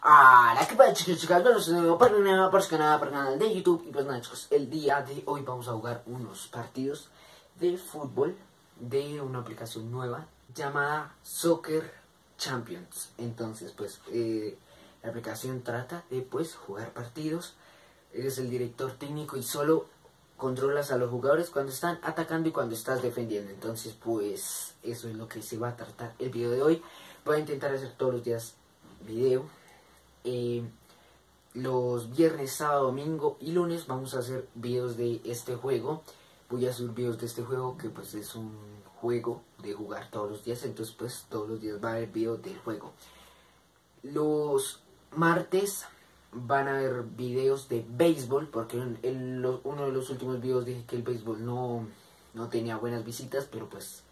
Hola, ¿qué pasa chicos chicas? Bueno, soy nuevo para nada, para canal, canal de YouTube Y pues nada chicos, el día de hoy vamos a jugar unos partidos de fútbol De una aplicación nueva llamada Soccer Champions Entonces pues, eh, la aplicación trata de pues jugar partidos Eres el director técnico y solo controlas a los jugadores cuando están atacando y cuando estás defendiendo Entonces pues, eso es lo que se va a tratar el video de hoy Voy a intentar hacer todos los días video eh, los viernes, sábado, domingo y lunes vamos a hacer videos de este juego. Voy a subir videos de este juego que pues es un juego de jugar todos los días, entonces pues todos los días va a haber videos del juego. Los martes van a haber videos de béisbol, porque en, uno de los últimos videos dije que el béisbol no, no tenía buenas visitas, pero pues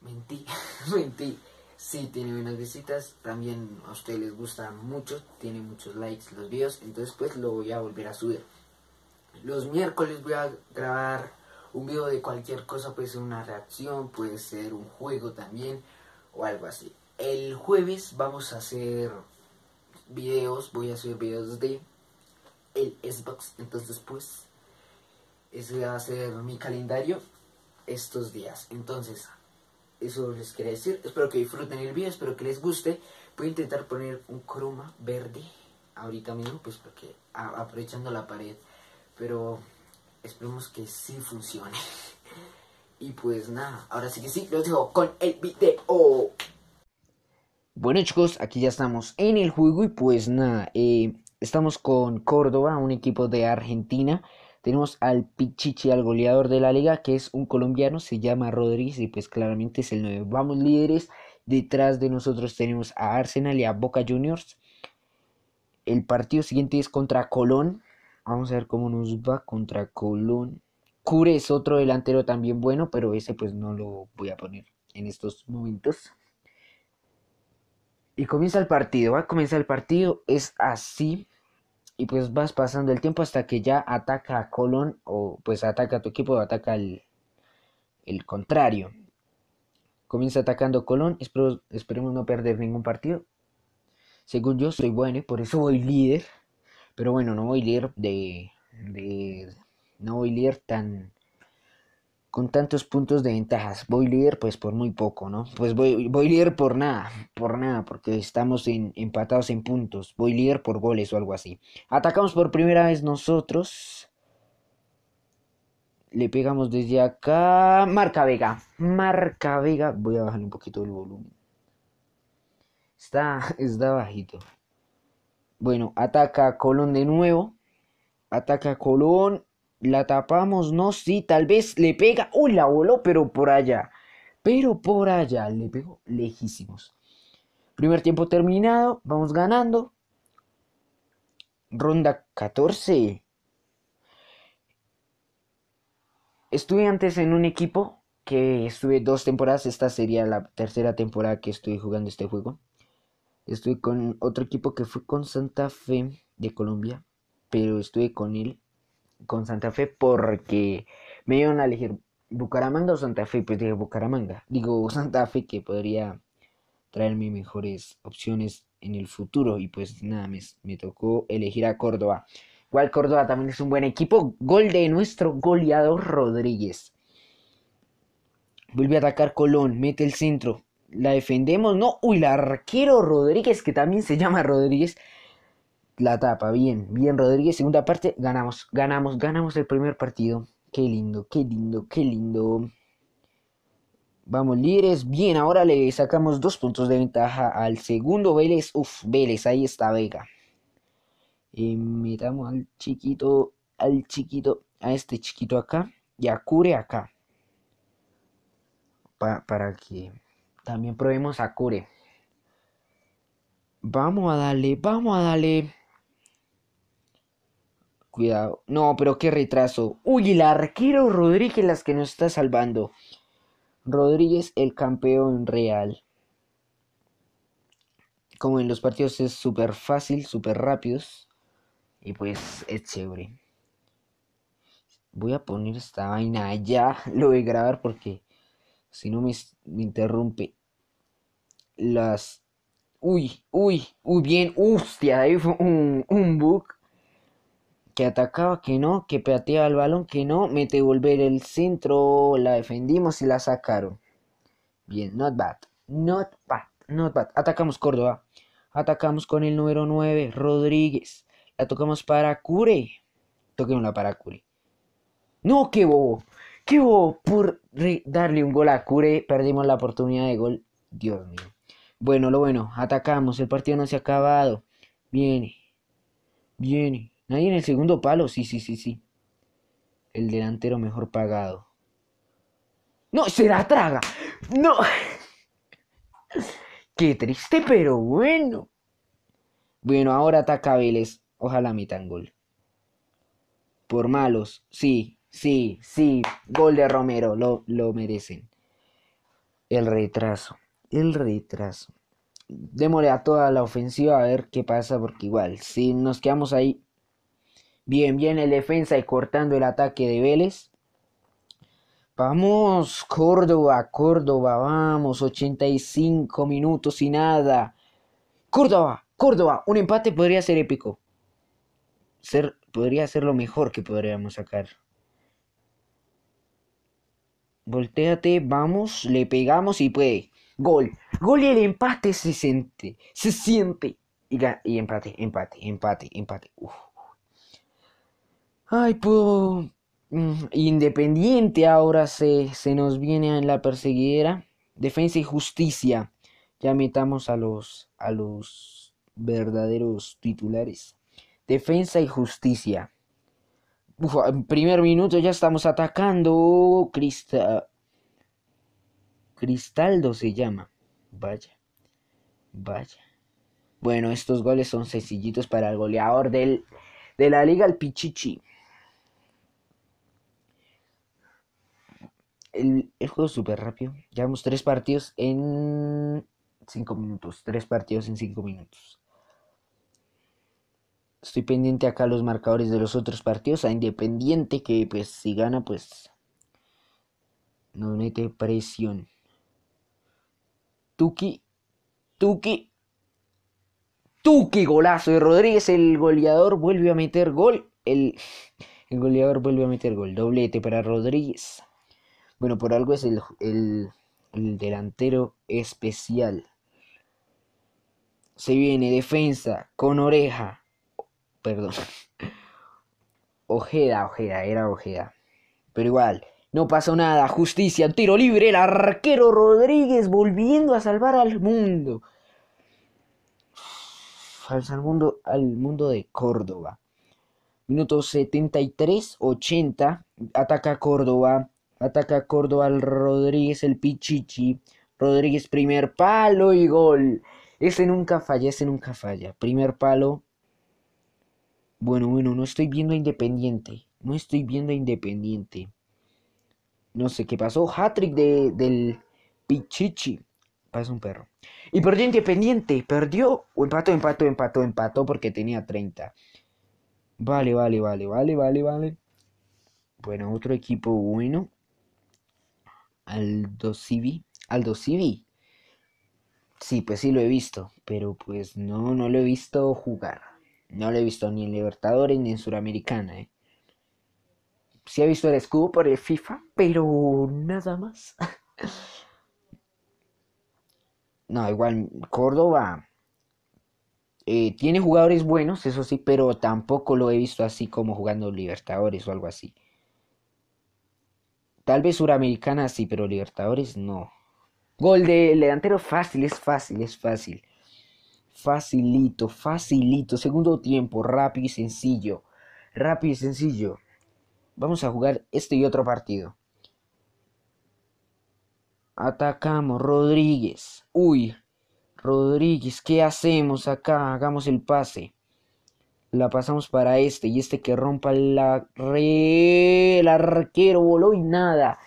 mentí, mentí sí tiene buenas visitas, también a ustedes les gusta mucho, tiene muchos likes los videos, entonces pues lo voy a volver a subir. Los miércoles voy a grabar un video de cualquier cosa, puede ser una reacción, puede ser un juego también o algo así. El jueves vamos a hacer videos, voy a hacer videos de el Xbox, entonces pues ese va a ser mi calendario estos días. Entonces, eso les quería decir. Espero que disfruten el video, espero que les guste. Voy a intentar poner un croma verde ahorita mismo, pues porque aprovechando la pared. Pero esperemos que sí funcione. y pues nada, ahora sí que sí, los dejo con el video. Bueno chicos, aquí ya estamos en el juego y pues nada, eh, estamos con Córdoba, un equipo de Argentina. Tenemos al Pichichi, al goleador de la liga, que es un colombiano, se llama Rodríguez y pues claramente es el nuevo. Vamos líderes, detrás de nosotros tenemos a Arsenal y a Boca Juniors. El partido siguiente es contra Colón. Vamos a ver cómo nos va contra Colón. Cure es otro delantero también bueno, pero ese pues no lo voy a poner en estos momentos. Y comienza el partido, va a comenzar el partido, es así y pues vas pasando el tiempo hasta que ya ataca a Colón o pues ataca a tu equipo o ataca el, contrario. Comienza atacando Colón, espero, esperemos no perder ningún partido. Según yo soy bueno y por eso voy líder, pero bueno, no voy líder de, de no voy líder tan con tantos puntos de ventajas. Voy líder pues por muy poco, ¿no? Pues voy, líder por nada, por nada, porque estamos empatados en puntos. Voy líder por goles o algo así. Atacamos por primera vez nosotros. Le pegamos desde acá. Marca Vega. Marca Vega. Voy a bajar un poquito el volumen. Está, está bajito. Bueno, ataca Colón de nuevo. Ataca Colón. La tapamos, no, sí, tal vez le pega. Uy, la voló, pero por allá. Pero por allá, le pegó lejísimos. Primer tiempo terminado, vamos ganando. Ronda 14. Estuve antes en un equipo que estuve dos temporadas. Esta sería la tercera temporada que estoy jugando este juego. Estuve con otro equipo que fue con Santa Fe de Colombia. Pero estuve con él con Santa Fe porque me iban a elegir Bucaramanga o Santa Fe, pues dije Bucaramanga. Digo Santa Fe que podría traerme mejores opciones en el futuro y pues nada, me, me tocó elegir a Córdoba. Igual Córdoba también es un buen equipo. Gol de nuestro goleador Rodríguez. Vuelve a atacar Colón, mete el centro. La defendemos, no. Uy, el arquero Rodríguez, que también se llama Rodríguez, la tapa, bien, bien Rodríguez, segunda parte, ganamos, ganamos, ganamos el primer partido. Qué lindo, qué lindo, qué lindo. Vamos líderes, bien, ahora le sacamos dos puntos de ventaja al segundo Vélez. Uf, Vélez, ahí está Vega. Y eh, metamos al chiquito, al chiquito, a este chiquito acá y a Cure acá. para que también probemos a Cure. Vamos a darle, vamos a darle. Cuidado. No, pero qué retraso. Uy, el arquero Rodríguez las que nos está salvando. Rodríguez el campeón real. Como en los partidos es súper fácil, súper rápidos. Y pues es chévere. Voy a poner esta vaina ya. Lo voy a grabar porque si no me, interrumpe. Las... Uy, uy, uy, bien. Hostia, ahí fue un, un bug que atacaba, que no, que pateaba el balón, que no, mete volver el centro, la defendimos y la sacaron. Bien, not bad, not bad, not bad. Atacamos Córdoba, atacamos con el número 9, Rodríguez. La tocamos para Cure, toquémosla para Cure. No, qué bobo, qué bobo, por darle un gol a Cure, perdimos la oportunidad de gol. Dios mío. Bueno, lo bueno, atacamos, el partido no se ha acabado. Viene, viene. Nadie en el segundo palo. Sí, sí, sí, sí. El delantero mejor pagado. No, se la traga. No. Qué triste, pero bueno. Bueno, ahora ataca Vélez. Ojalá metan gol. Por malos. Sí, sí, sí. Gol de Romero. Lo, lo merecen. El retraso. El retraso. Démosle a toda la ofensiva a ver qué pasa, porque igual, si nos quedamos ahí Bien, bien el defensa y cortando el ataque de Vélez. Vamos, Córdoba, Córdoba, vamos, 85 minutos y nada. Córdoba, Córdoba, un empate podría ser épico. Ser, podría ser lo mejor que podríamos sacar. Volteate, vamos, le pegamos y puede. Gol, gol y el empate se siente, se siente. Y, y empate, empate, empate, empate. Uf. Ay, pues Independiente ahora se, se nos viene en la perseguidera. Defensa y justicia. Ya metamos a los, a los verdaderos titulares. Defensa y justicia. en primer minuto ya estamos atacando. cristal Cristaldo se llama. Vaya. Vaya. Bueno, estos goles son sencillitos para el goleador del, de la liga, el Pichichi. el, juego es súper rápido. Llevamos tres partidos en cinco minutos. Tres partidos en cinco minutos. Estoy pendiente acá los marcadores de los otros partidos. A Independiente que pues si gana pues No mete presión. Tuki, Tuki, Tuki, golazo de Rodríguez. El goleador vuelve a meter gol. El, el goleador vuelve a meter gol. Doblete para Rodríguez. Bueno, por algo es el, delantero especial. Se viene defensa con oreja. Perdón. Ojeda, Ojeda, era Ojeda. Pero igual, no pasó nada. Justicia, tiro libre. El arquero Rodríguez volviendo a salvar al mundo. Falsa al mundo, al mundo de Córdoba. Minuto 73, 80. Ataca Córdoba. Ataca Córdoba al Rodríguez, el Pichichi. Rodríguez, primer palo y gol. Ese nunca falla, ese nunca falla. Primer palo. Bueno, bueno, no estoy viendo a Independiente. No estoy viendo a Independiente. No sé qué pasó. hat del Pichichi. Pasa un perro. Y perdió Independiente. Perdió. O empató, empató, empató, empató porque tenía 30. Vale, vale, vale, vale, vale, vale. Bueno, otro equipo bueno. Aldo Civi. Aldo Civi. Sí, pues sí lo he visto, pero pues no, no lo he visto jugar. No lo he visto ni en Libertadores ni en Suramericana. ¿eh? Sí he visto el escudo por el FIFA, pero nada más. no, igual, Córdoba eh, tiene jugadores buenos, eso sí, pero tampoco lo he visto así como jugando Libertadores o algo así. Tal vez Suramericana sí, pero Libertadores no. Gol de delantero fácil, es fácil, es fácil. Facilito, facilito. Segundo tiempo, rápido y sencillo. Rápido y sencillo. Vamos a jugar este y otro partido. Atacamos, Rodríguez. Uy, Rodríguez, ¿qué hacemos acá? Hagamos el pase. La pasamos para este. Y este que rompa la El arquero voló y nada.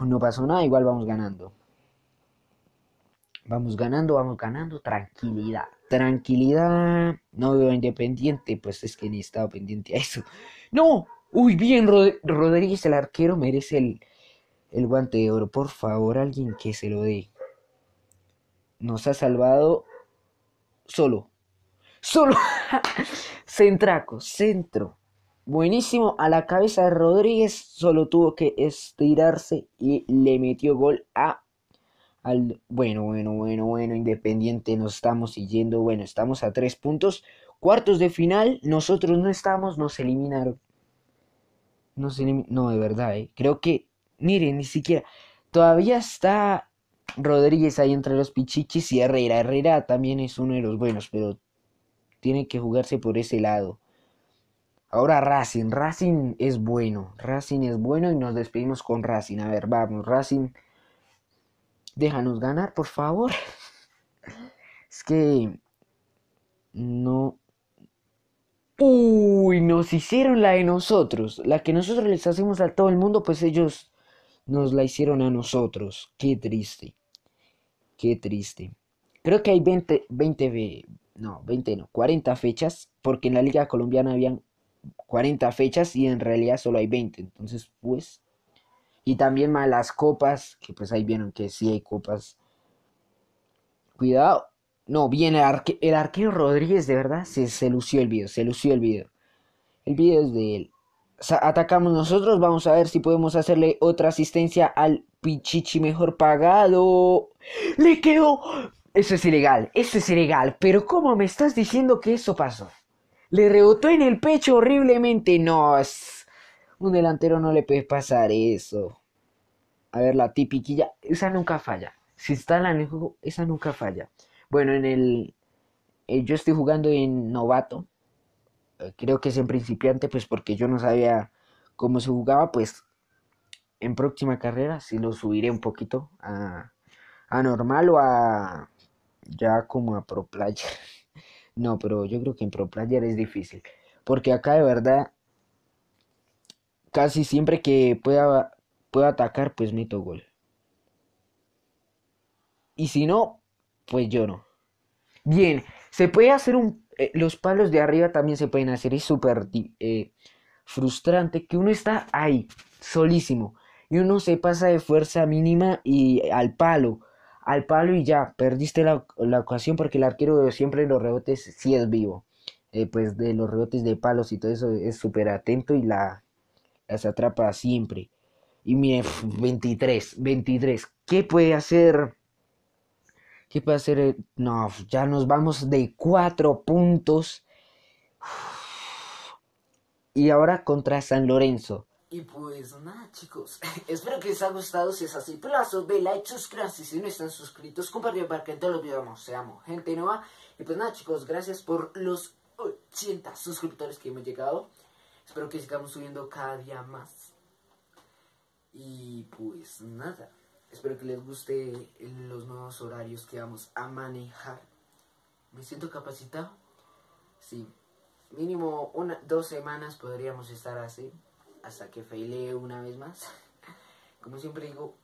no pasó nada. Igual vamos ganando. Vamos ganando, vamos ganando. Tranquilidad. Tranquilidad. No veo independiente. Pues es que ni estaba pendiente a eso. ¡No! Uy, bien, Rodríguez, el arquero, merece el, el guante de oro. Por favor, alguien que se lo dé. Nos ha salvado solo. Solo Centraco, centro. Buenísimo a la cabeza de Rodríguez. Solo tuvo que estirarse y le metió gol a. Al, bueno, bueno, bueno, bueno. Independiente, nos estamos siguiendo. Bueno, estamos a tres puntos. Cuartos de final, nosotros no estamos, nos eliminaron. Nos no, de verdad, eh. creo que. Miren, ni siquiera. Todavía está Rodríguez ahí entre los pichichis y Herrera. Herrera también es uno de los buenos, pero tiene que jugarse por ese lado. Ahora Racing, Racing es bueno, Racing es bueno y nos despedimos con Racing. A ver, vamos, Racing, déjanos ganar, por favor. Es que no... Uy, nos hicieron la de nosotros, la que nosotros les hacemos a todo el mundo, pues ellos nos la hicieron a nosotros. Qué triste, qué triste. Creo que hay 20, 20, no, 20 no, 40 fechas, porque en la Liga Colombiana habían 40 fechas y en realidad solo hay 20. Entonces, pues. Y también malas copas, que pues ahí vieron que sí hay copas. Cuidado. No, bien, el, arquero Rodríguez, de verdad, se, lució el video, se lució el video. El video es de él. atacamos nosotros, vamos a ver si podemos hacerle otra asistencia al Pichichi mejor pagado. Le quedó eso es ilegal, eso es ilegal, pero ¿cómo me estás diciendo que eso pasó? Le rebotó en el pecho horriblemente, no, un delantero no le puede pasar eso. A ver, la tipiquilla, esa nunca falla, si está en el juego, esa nunca falla. Bueno, en el... Eh, yo estoy jugando en novato, eh, creo que es en principiante, pues porque yo no sabía cómo se jugaba, pues en próxima carrera sí lo subiré un poquito a, a normal o a ya como a Pro Player. No, pero yo creo que en Pro Player es difícil. Porque acá de verdad, casi siempre que pueda, pueda atacar, pues meto gol. Y si no, pues yo no. Bien, se puede hacer un... Eh, los palos de arriba también se pueden hacer. Es súper eh, frustrante que uno está ahí, solísimo. Y uno se pasa de fuerza mínima y al palo al palo y ya, perdiste la, ocasión porque el arquero siempre los rebotes sí es vivo. Eh, pues de los rebotes de palos y todo eso es súper atento y la, las atrapa siempre. Y mire 23, 23. ¿Qué puede hacer? ¿Qué puede hacer? Eh, no, ya nos vamos de 4 puntos. Y ahora contra San Lorenzo. Y pues nada, chicos. Espero que les haya gustado. Si es así, plazo, pues ve like, suscríbanse. Si no están suscritos, compartir para que todos los videos seamos gente nueva. Y pues nada, chicos, gracias por los 80 suscriptores que hemos llegado. Espero que sigamos subiendo cada día más. Y pues nada. Espero que les guste los nuevos horarios que vamos a manejar. ¿Me siento capacitado? Sí. Mínimo una, dos semanas podríamos estar así hasta que failé una vez más. Como siempre digo,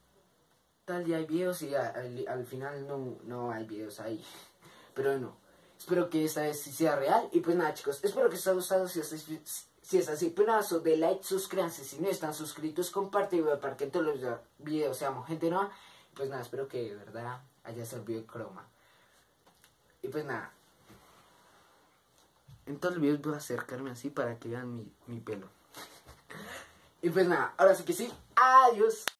tal día hay videos y al, final no, hay videos ahí. Pero bueno espero que esta vez sea real. Y pues nada chicos, espero que os haya gustado. Si es, si, es así, pues de like, suscríbanse. Si no están suscritos, comparte para que todos los videos seamos gente nueva. Pues nada, espero que de verdad haya servido el croma. Y pues nada. En todos los videos voy a acercarme así para que vean mi pelo. Y pues nada, ahora sí que sí, adiós.